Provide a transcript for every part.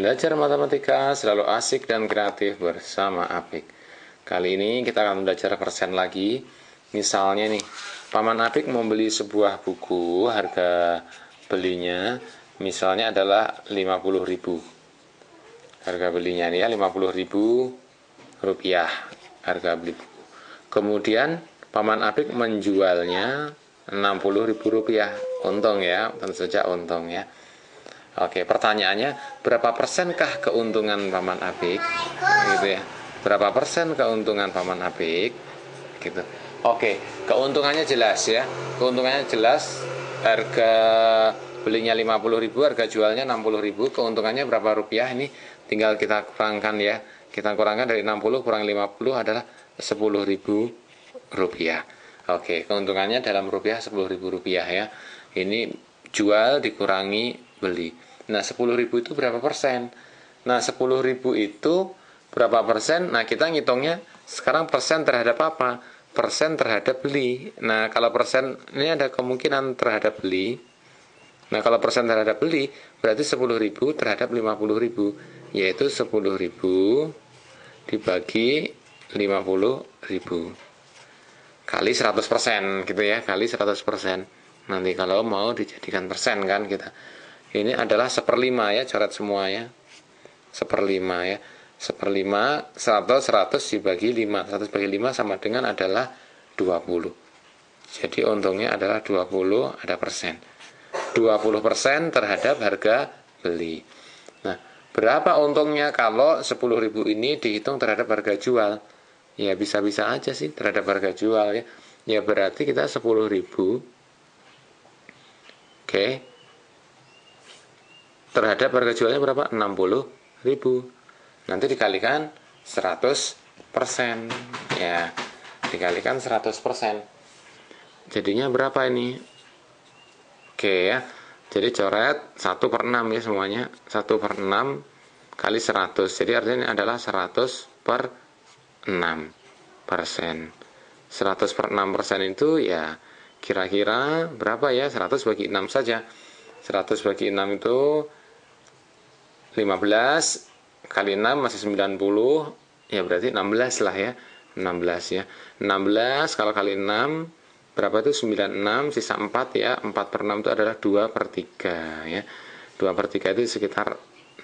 Belajar matematika selalu asik dan kreatif bersama Apik. Kali ini kita akan belajar persen lagi. Misalnya nih, Paman Apik membeli sebuah buku, harga belinya misalnya adalah 50.000. Harga belinya nih ya 50.000 rupiah harga beli buku. Kemudian Paman Apik menjualnya 60.000 rupiah. Untung ya, tentu saja untung ya. Oke, pertanyaannya berapa persenkah keuntungan paman Apik? Gitu ya. Berapa persen keuntungan paman Apik? Gitu. Oke, keuntungannya jelas ya. Keuntungannya jelas harga belinya 50.000, harga jualnya 60.000, keuntungannya berapa rupiah ini tinggal kita kurangkan ya. Kita kurangkan dari 60 kurang 50 adalah 10.000 rupiah. Oke, keuntungannya dalam rupiah 10.000 rupiah ya. Ini jual dikurangi beli. Nah, ribu itu berapa persen? Nah, ribu itu berapa persen? Nah, kita ngitungnya sekarang persen terhadap apa? Persen terhadap beli. Nah, kalau persen ini ada kemungkinan terhadap beli. Nah, kalau persen terhadap beli berarti 10.000 terhadap 50.000 yaitu 10.000 dibagi 50.000 kali 100% gitu ya, kali 100%. Nanti kalau mau dijadikan persen kan kita ini adalah seperlima ya coret semua ya seperlima ya seperlima 100 100 dibagi 5 100 bagi 5 sama dengan adalah 20 jadi untungnya adalah 20 ada persen 20 persen terhadap harga beli nah berapa untungnya kalau 10.000 ini dihitung terhadap harga jual ya bisa-bisa aja sih terhadap harga jual ya ya berarti kita 10.000 oke okay terhadap harga jualnya berapa? 60 ribu nanti dikalikan 100 persen ya dikalikan 100 persen jadinya berapa ini? oke ya jadi coret 1 per 6 ya semuanya 1 per 6 kali 100 jadi artinya ini adalah 100 per 6 persen 100 per 6 persen itu ya kira-kira berapa ya 100 bagi 6 saja 100 bagi 6 itu 15 kali 6 masih 90 ya berarti 16 lah ya 16 ya 16 kalau kali 6 berapa itu 96 sisa 4 ya 4 per 6 itu adalah 2 per 3 ya 2 per 3 itu sekitar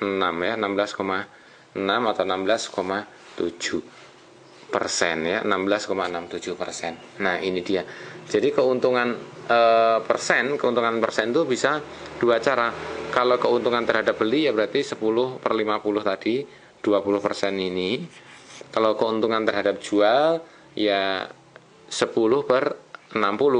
6 ya 16,6 atau 16,7 persen ya 16,67 persen nah ini dia jadi keuntungan e, persen keuntungan persen itu bisa dua cara kalau keuntungan terhadap beli ya berarti 10 per 50 tadi 20 persen ini kalau keuntungan terhadap jual ya 10 per 60